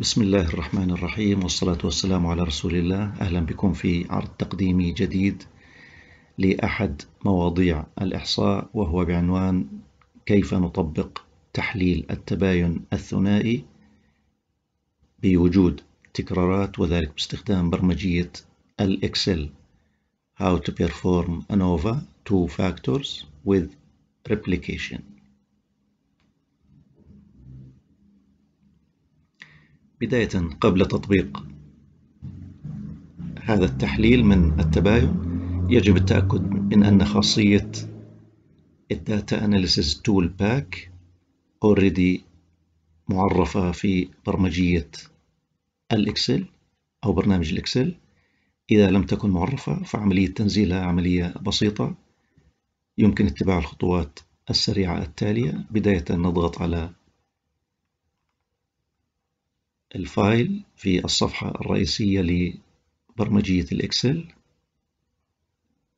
بسم الله الرحمن الرحيم والصلاة والسلام على رسول الله أهلا بكم في عرض تقديمي جديد لأحد مواضيع الإحصاء وهو بعنوان كيف نطبق تحليل التباين الثنائي بوجود تكرارات وذلك باستخدام برمجية الإكسل How to perform ANOVA two factors with replication بداية قبل تطبيق هذا التحليل من التباين يجب التأكد من أن خاصية Data Analysis Tool Pack already معرفة في برمجية الإكسل أو برنامج الإكسل إذا لم تكن معرفة فعملية تنزيلها عملية بسيطة يمكن اتباع الخطوات السريعة التالية بداية نضغط على الفايل في الصفحة الرئيسية لبرمجية الإكسل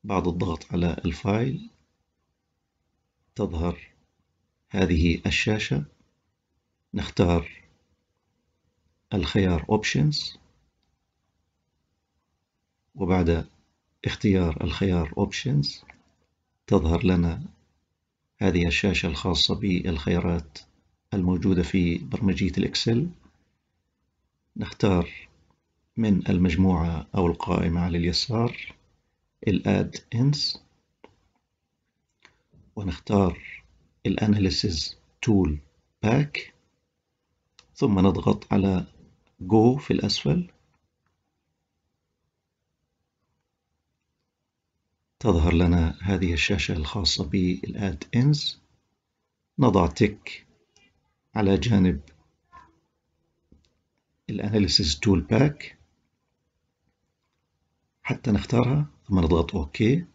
بعد الضغط على الفايل تظهر هذه الشاشة نختار الخيار Options وبعد اختيار الخيار Options تظهر لنا هذه الشاشة الخاصة بالخيارات الموجودة في برمجية الإكسل نختار من المجموعة أو القائمة على اليسار الـ Add ends ونختار الـ Analysis Tool Back ثم نضغط على جو في الأسفل تظهر لنا هذه الشاشة الخاصة بالـ Add ends نضع تك على جانب الاناليسيس تول باك حتى نختارها ثم نضغط اوكي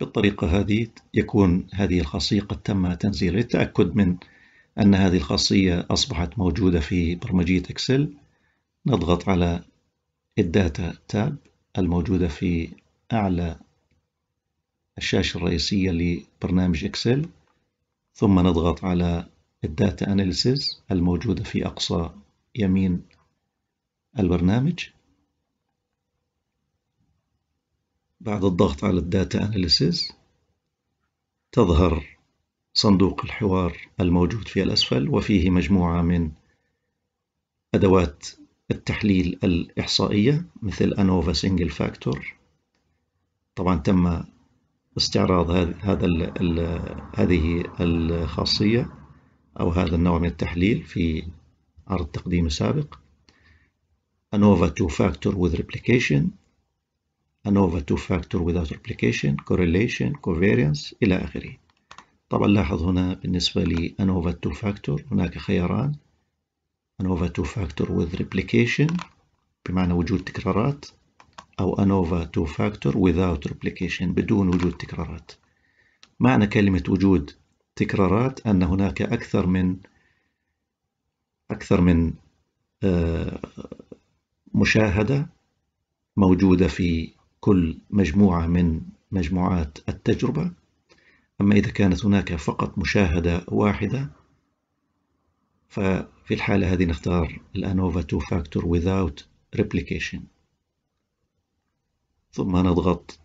بالطريقة هذه يكون هذه الخاصية قد تم تنزيلها للتأكد من أن هذه الخاصية أصبحت موجودة في برمجية إكسل نضغط على الداتا تاب الموجودة في أعلى الشاشة الرئيسية لبرنامج إكسل ثم نضغط على الداتا اناليسز الموجودة في أقصى يمين البرنامج بعد الضغط على الداتا اناليسز تظهر صندوق الحوار الموجود في الأسفل وفيه مجموعة من أدوات التحليل الإحصائية مثل أنوفا سنجل فاكتور طبعا تم استعراض هذا هذه الخاصية أو هذا النوع من التحليل في عرض تقديم السابق ANOVA two factor with replication ANOVA two factor without replication correlation covariance إلى آخره طبعا لاحظ هنا بالنسبة لأنوفا 2 two-factor هناك خياران ANOVA 2 factor with replication بمعنى وجود تكرارات أو ANOVA 2 factor without replication بدون وجود تكرارات معنى كلمة وجود تكرارات أن هناك أكثر من أكثر من آه، مشاهدة موجودة في كل مجموعة من مجموعات التجربة أما إذا كانت هناك فقط مشاهدة واحدة ففي الحالة هذه نختار الأنوفا 2 factor without replication ثم نضغط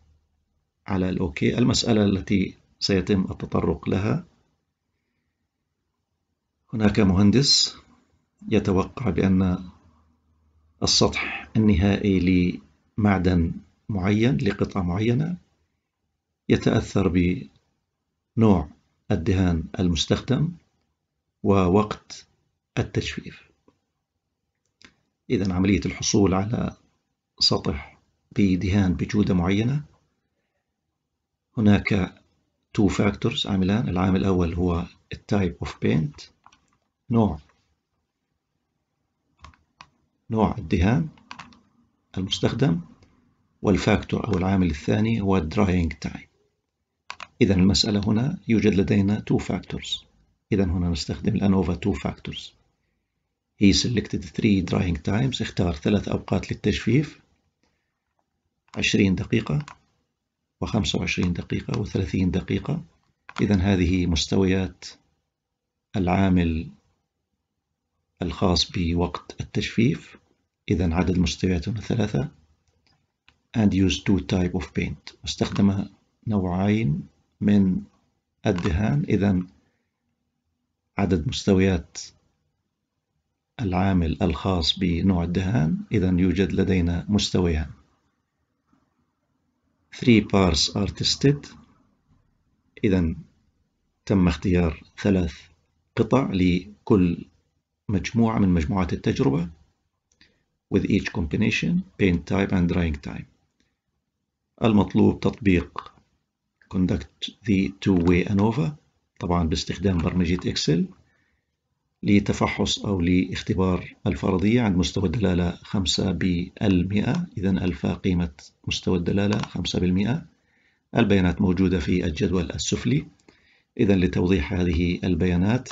على الأوكي المسألة التي سيتم التطرق لها هناك مهندس يتوقع بأن السطح النهائي لمعدن معين لقطعة معينة يتأثر بنوع الدهان المستخدم ووقت التجفيف إذا عملية الحصول على سطح بدهان بجودة معينة هناك two factors عاملان العامل الأول هو التايب اوف بينت نوع نوع الدهان المستخدم والفاكتور أو العامل الثاني هو الدراينج تايم إذا المسألة هنا يوجد لدينا two factors إذا هنا نستخدم الأنوفا two factors He selected three drying times اختار ثلاث أوقات للتجفيف 20 دقيقة و25 دقيقة و30 دقيقة إذا هذه مستويات العامل الخاص بوقت التجفيف إذا عدد مستوياتهم ثلاثة and use two type of paint واستخدم نوعين من الدهان إذا عدد مستويات العامل الخاص بنوع الدهان إذا يوجد لدينا مستويان 3 bars are tested إذا تم اختيار ثلاث قطع لكل مجموعة من مجموعات التجربة with each combination paint type and drying time المطلوب تطبيق conduct the two-way ANOVA طبعا باستخدام برمجية إكسل لتفحص أو لاختبار الفرضية عند مستوى الدلالة 5 بالمئة إذا ألفا قيمة مستوى الدلالة 5 بالمئة البيانات موجودة في الجدول السفلي إذا لتوضيح هذه البيانات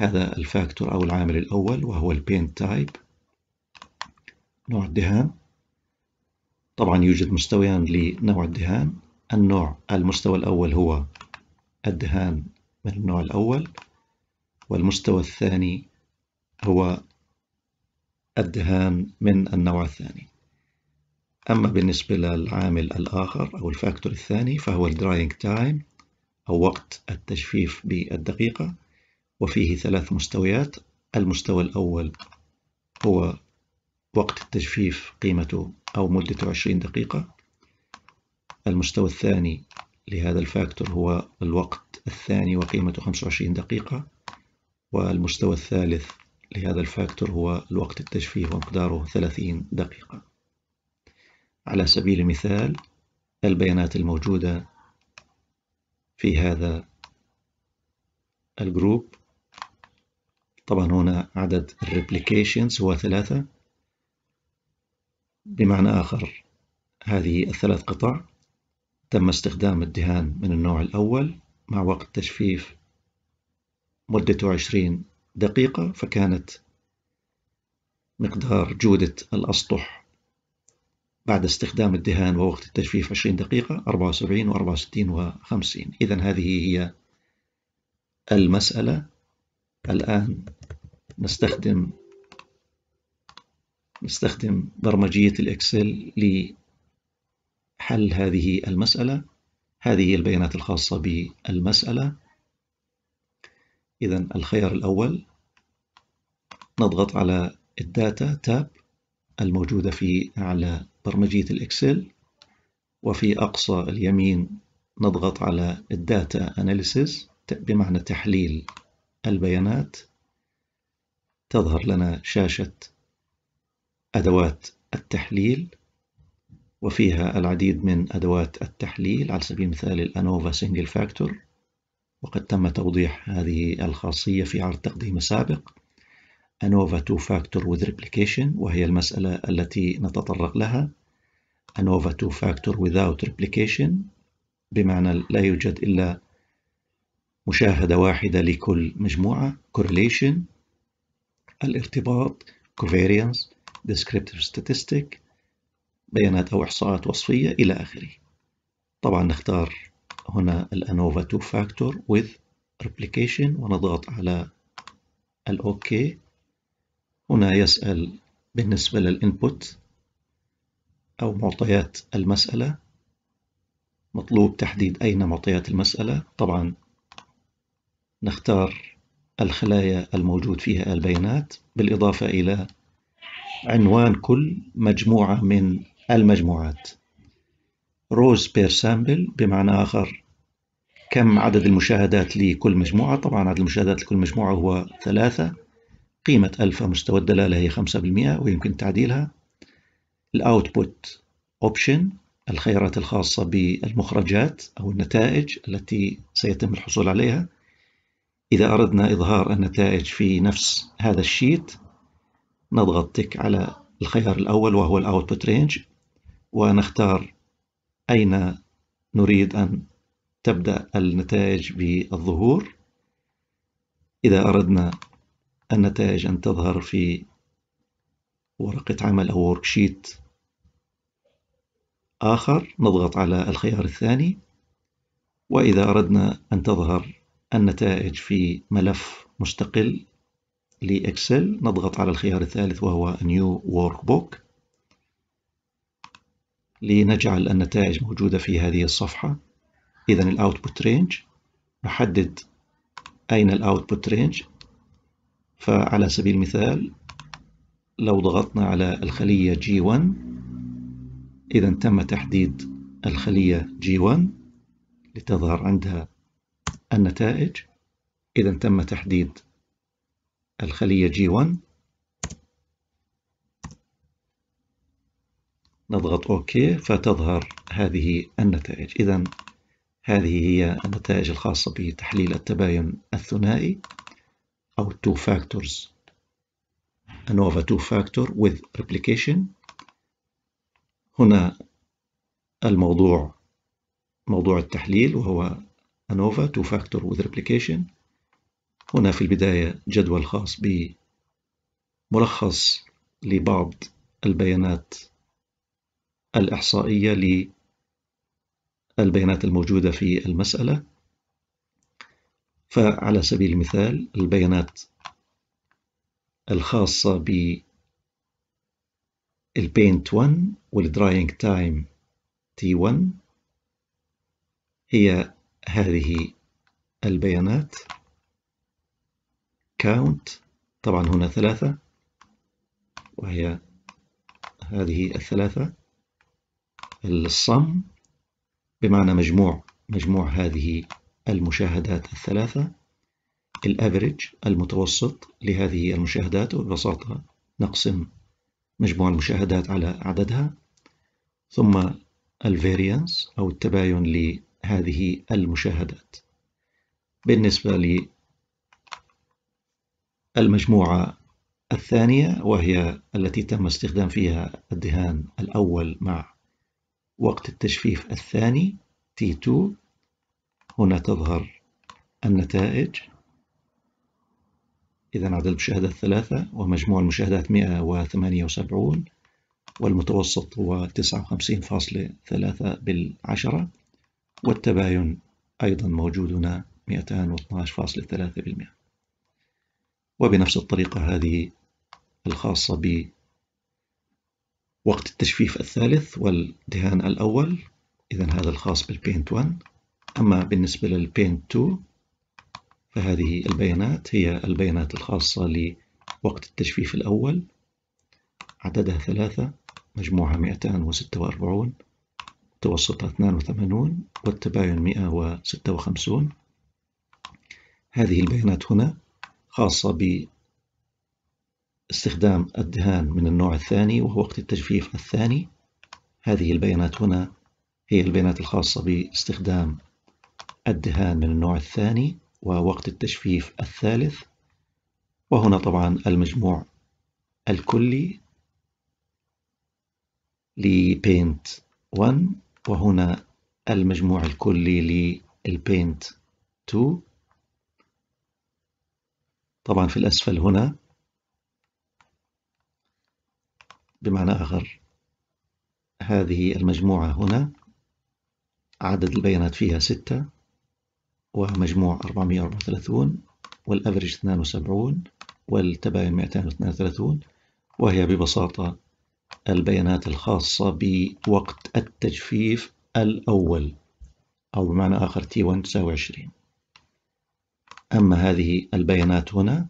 هذا الفاكتور أو العامل الأول وهو البينت تايب نوع الدهان طبعا يوجد مستويان لنوع الدهان النوع المستوى الأول هو الدهان من النوع الأول والمستوى الثاني هو الدهان من النوع الثاني أما بالنسبة للعامل الآخر أو الفاكتور الثاني فهو الدراينج تايم أو وقت التجفيف بالدقيقة وفيه ثلاث مستويات المستوى الأول هو وقت التجفيف قيمته أو مدته 20 دقيقة المستوى الثاني لهذا الفاكتور هو الوقت الثاني وقيمته 25 دقيقة والمستوى الثالث لهذا الفاكتور هو الوقت التجفيف ومقداره 30 دقيقة على سبيل المثال البيانات الموجودة في هذا الجروب طبعا هنا عدد الريبليكيشنز هو ثلاثة بمعنى آخر هذه الثلاث قطع تم استخدام الدهان من النوع الأول مع وقت تجفيف مدته 20 دقيقة فكانت مقدار جودة الأسطح بعد استخدام الدهان ووقت التجفيف 20 دقيقة 74 و 64 و 50 إذا هذه هي المسألة الآن نستخدم نستخدم برمجية الإكسل لحل هذه المسألة هذه البيانات الخاصة بالمسألة إذا الخيار الأول نضغط على الداتا تاب الموجودة في أعلى برمجية الإكسل وفي أقصى اليمين نضغط على الداتا أناليسيس بمعنى تحليل البيانات تظهر لنا شاشة أدوات التحليل وفيها العديد من أدوات التحليل على سبيل المثال الأنوفا سنجل فاكتور وقد تم توضيح هذه الخاصية في عرض تقديم سابق أنوفا 2 فاكتور وذ ريبليكيشن وهي المسألة التي نتطرق لها أنوفا 2 فاكتور without ريبليكيشن بمعنى لا يوجد إلا مشاهدة واحدة لكل مجموعة correlation الارتباط covariance descriptive statistic بيانات أو إحصاءات وصفية إلى آخره طبعا نختار هنا الأنوفا 2 فاكتور with replication ونضغط على الأوكي هنا يسأل بالنسبة للإنبوت أو معطيات المسألة مطلوب تحديد أين معطيات المسألة طبعا نختار الخلايا الموجود فيها البيانات بالإضافة إلى عنوان كل مجموعة من المجموعات روز بير سامبل بمعنى آخر كم عدد المشاهدات لكل مجموعة طبعا عدد المشاهدات لكل مجموعة هو ثلاثة قيمة ألفا مستوى الدلالة هي خمسة بالمئة ويمكن تعديلها الأوتبوت أوبشن الخيارات الخاصة بالمخرجات أو النتائج التي سيتم الحصول عليها إذا أردنا إظهار النتائج في نفس هذا الشيت نضغط تك على الخيار الأول وهو الأوتبوت رينج ونختار أين نريد أن تبدأ النتائج بالظهور إذا أردنا النتائج أن تظهر في ورقة عمل أو شيت آخر نضغط على الخيار الثاني وإذا أردنا أن تظهر النتائج في ملف مستقل لإكسل نضغط على الخيار الثالث وهو New Workbook لنجعل النتائج موجودة في هذه الصفحة إذا الأوتبوت رينج نحدد أين الأوتبوت رينج فعلى سبيل المثال لو ضغطنا على الخلية G1 إذا تم تحديد الخلية G1 لتظهر عندها النتائج إذا تم تحديد الخلية G1 نضغط OK فتظهر هذه النتائج إذا هذه هي النتائج الخاصة بتحليل التباين الثنائي أو two factors ANOVA two factor with replication هنا الموضوع موضوع التحليل وهو ANOVA تو فاكتور with replication هنا في البداية جدول خاص بملخص لبعض البيانات الإحصائية للبيانات الموجودة في المسألة فعلى سبيل المثال البيانات الخاصة بالبينت 1 والدراينج تايم T1 هي هذه البيانات count طبعا هنا ثلاثة وهي هذه الثلاثة الصم بمعنى مجموع مجموع هذه المشاهدات الثلاثة الأفريج المتوسط لهذه المشاهدات وببساطة نقسم مجموع المشاهدات على عددها ثم الفيريانس أو التباين هذه المشاهدات بالنسبة للمجموعة الثانية وهي التي تم استخدام فيها الدهان الأول مع وقت التجفيف الثاني T2 هنا تظهر النتائج إذا عدد المشاهدات ثلاثة ومجموع المشاهدات 178 والمتوسط هو 59.3 بالعشرة والتباين أيضا موجود هنا 212.3% وبنفس الطريقة هذه الخاصة ب وقت التجفيف الثالث والدهان الأول إذا هذا الخاص بالبينت 1 أما بالنسبة للبينت 2 فهذه البيانات هي البيانات الخاصة لوقت التجفيف الأول عددها ثلاثة مجموعها 246 متوسط 82 والتباين 156 هذه البيانات هنا خاصة باستخدام الدهان من النوع الثاني وهو وقت التجفيف الثاني هذه البيانات هنا هي البيانات الخاصة باستخدام الدهان من النوع الثاني ووقت التجفيف الثالث وهنا طبعا المجموع الكلي لبينت 1 وهنا المجموع الكلي للبينت 2 طبعا في الأسفل هنا بمعنى آخر هذه المجموعة هنا عدد البيانات فيها 6 ومجموع 434 والأفرج 72 والتباين 232 وهي ببساطة البيانات الخاصة بوقت التجفيف الأول أو بمعنى آخر T1 تساوي 20 أما هذه البيانات هنا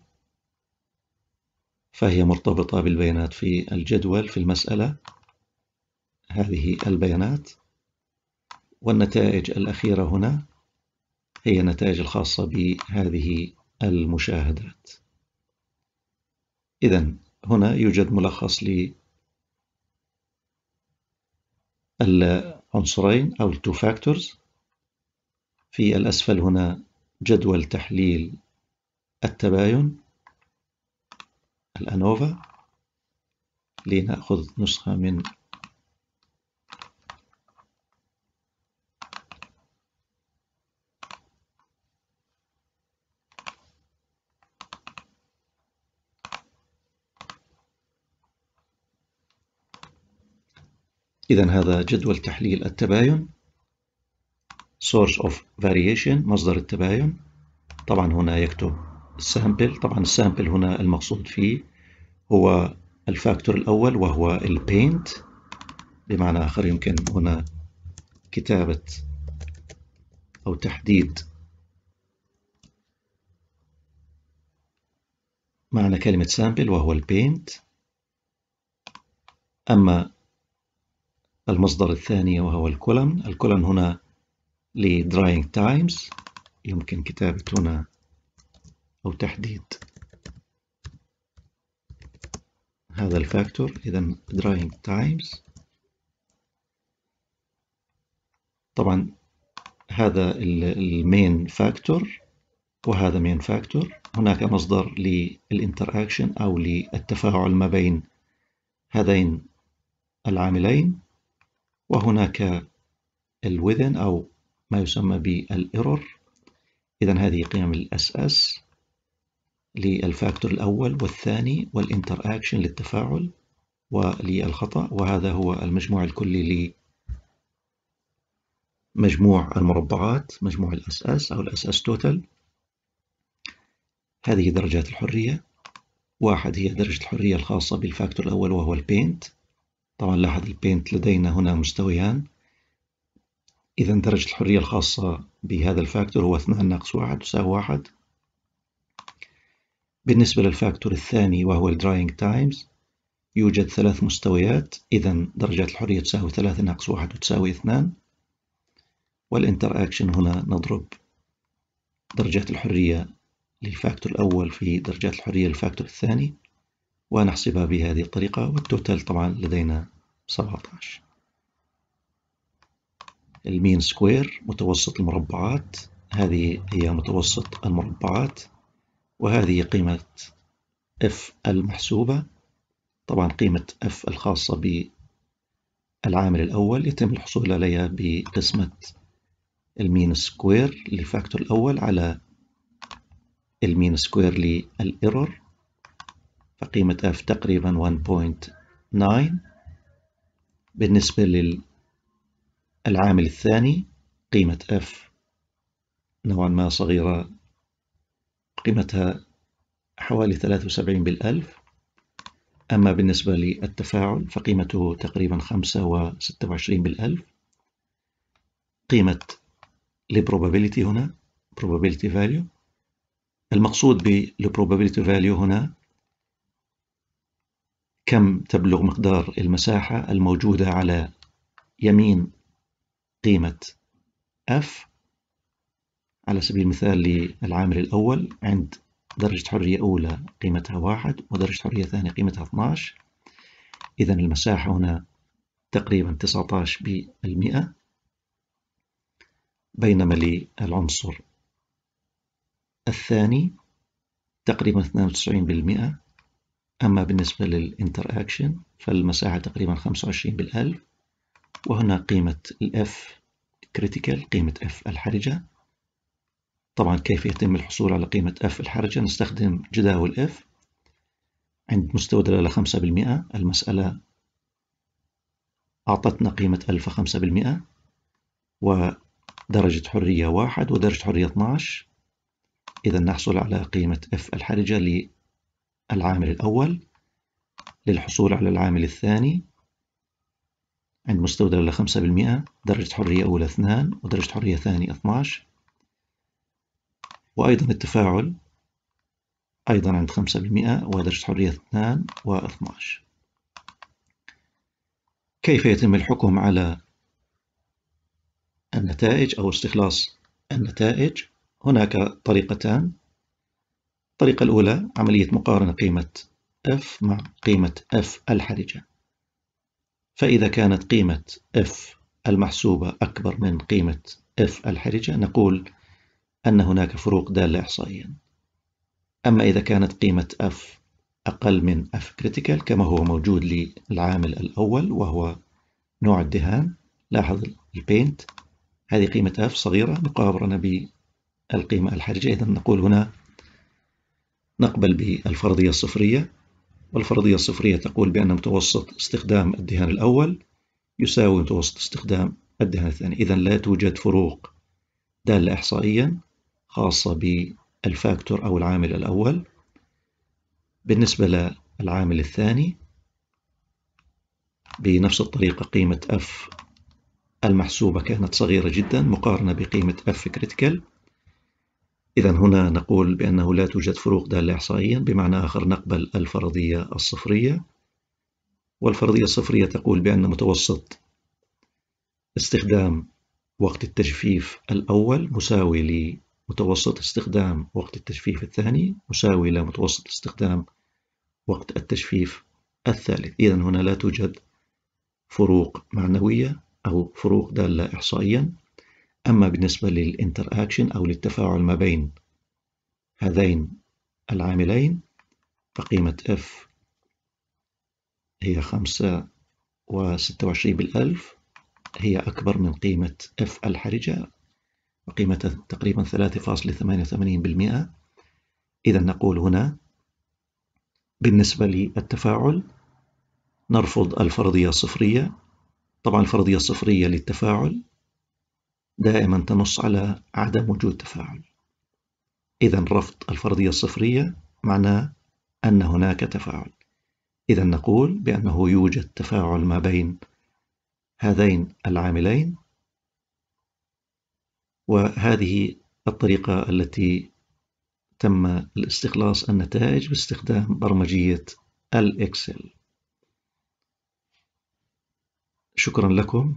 فهي مرتبطة بالبيانات في الجدول في المسألة هذه البيانات والنتائج الأخيرة هنا هي النتائج الخاصة بهذه المشاهدات إذا هنا يوجد ملخص العنصرين أو التو فاكتورز في الأسفل هنا جدول تحليل التباين الأنوفا لنأخذ نسخة من إذا هذا جدول تحليل التباين source of variation مصدر التباين طبعا هنا يكتب سامبل طبعا السامبل هنا المقصود فيه هو الفاكتور الأول وهو البينت بمعنى آخر يمكن هنا كتابة أو تحديد معنى كلمة سامبل وهو البينت أما المصدر الثاني وهو الكولن الكولن هنا لدراينج تايمز يمكن كتابة هنا أو تحديد هذا الفاكتور إذا دراينج تايمز طبعا هذا المين فاكتور وهذا مين فاكتور هناك مصدر للانتراكشن أو للتفاعل ما بين هذين العاملين وهناك الوذن أو ما يسمى بالإرور إذا هذه قيم الاس اس للفاكتور الأول والثاني والانتر اكشن للتفاعل وللخطأ وهذا هو المجموع الكلي لمجموع المربعات مجموع الاس اس أو الاس اس توتال هذه درجات الحرية واحد هي درجة الحرية الخاصة بالفاكتور الأول وهو البينت طبعا لاحظ البينت لدينا هنا مستويان إذا درجة الحرية الخاصة بهذا الفاكتور هو 2 ناقص 1 تساوي 1 بالنسبة للفاكتور الثاني وهو الدراينج تايمز يوجد ثلاث مستويات إذا درجات الحرية تساوي 3 ناقص 1 وتساوي 2 والانتر اكشن هنا نضرب درجات الحرية للفاكتور الأول في درجات الحرية للفاكتور الثاني ونحسبها بهذه الطريقة والتوتال طبعا لدينا 17 المين سكوير متوسط المربعات هذه هي متوسط المربعات وهذه قيمة F المحسوبة طبعا قيمة F الخاصة بالعامل الأول يتم الحصول عليها بقسمة المين سكوير للفاكتور الأول على المين سكوير للإيرور فقيمة F تقريبا 1.9 بالنسبة للعامل الثاني قيمة F نوعا ما صغيرة قيمتها حوالي 73 بالألف أما بالنسبة للتفاعل فقيمته تقريبا 25 بالألف قيمة probability هنا probability value المقصود بالprobability value هنا كم تبلغ مقدار المساحة الموجودة على يمين قيمة F على سبيل المثال للعامل الأول عند درجة حرية أولى قيمتها واحد ودرجة حرية ثانية قيمتها 12 إذا المساحة هنا تقريبا 19 بالمئة بينما للعنصر الثاني تقريبا 92 بالمئة أما بالنسبة للإنتر أكشن فالمساحة تقريبا 25 بالألف وهنا قيمة الإف كريتيكال قيمة إف الحرجة طبعا كيف يتم الحصول على قيمة إف الحرجة نستخدم جداول إف عند مستوى دلالة 5% المسألة أعطتنا قيمة ألف 5% ودرجة حرية واحد ودرجة حرية 12 إذا نحصل على قيمة إف الحرجة العامل الأول للحصول على العامل الثاني عند مستودع إلى 5% درجة حرية أولى 2 ودرجة حرية ثانية 12 وأيضا التفاعل أيضا عند 5% ودرجة حرية 2 و 12 كيف يتم الحكم على النتائج أو استخلاص النتائج؟ هناك طريقتان الطريقة الأولى عملية مقارنة قيمة F مع قيمة F الحرجة فإذا كانت قيمة F المحسوبة أكبر من قيمة F الحرجة نقول أن هناك فروق دالة إحصائيا أما إذا كانت قيمة F أقل من F critical كما هو موجود للعامل الأول وهو نوع الدهان لاحظ البينت هذه قيمة F صغيرة مقارنة بالقيمة الحرجة إذا نقول هنا نقبل بالفرضية الصفرية والفرضية الصفرية تقول بأن متوسط استخدام الدهان الأول يساوي متوسط استخدام الدهان الثاني إذا لا توجد فروق دالة إحصائيا خاصة بالفاكتور أو العامل الأول بالنسبة للعامل الثاني بنفس الطريقة قيمة F المحسوبة كانت صغيرة جدا مقارنة بقيمة F critical إذا هنا نقول بأنه لا توجد فروق دالة إحصائيا بمعنى آخر نقبل الفرضية الصفرية والفرضية الصفرية تقول بأن متوسط استخدام وقت التجفيف الأول مساوي لمتوسط استخدام وقت التجفيف الثاني مساوي لمتوسط استخدام وقت التجفيف الثالث إذا هنا لا توجد فروق معنوية أو فروق دالة إحصائيا أما بالنسبة أكشن أو للتفاعل ما بين هذين العاملين فقيمة F هي خمسة وستة وعشرين بالألف هي أكبر من قيمة F الحرجة وقيمة تقريبا ثلاثة فاصل ثمانية وثمانين بالمئة إذا نقول هنا بالنسبة للتفاعل نرفض الفرضية الصفرية طبعا الفرضية الصفرية للتفاعل دائما تنص على عدم وجود تفاعل إذا رفض الفرضية الصفرية معناه أن هناك تفاعل إذا نقول بأنه يوجد تفاعل ما بين هذين العاملين وهذه الطريقة التي تم الاستخلاص النتائج باستخدام برمجية الإكسل شكرا لكم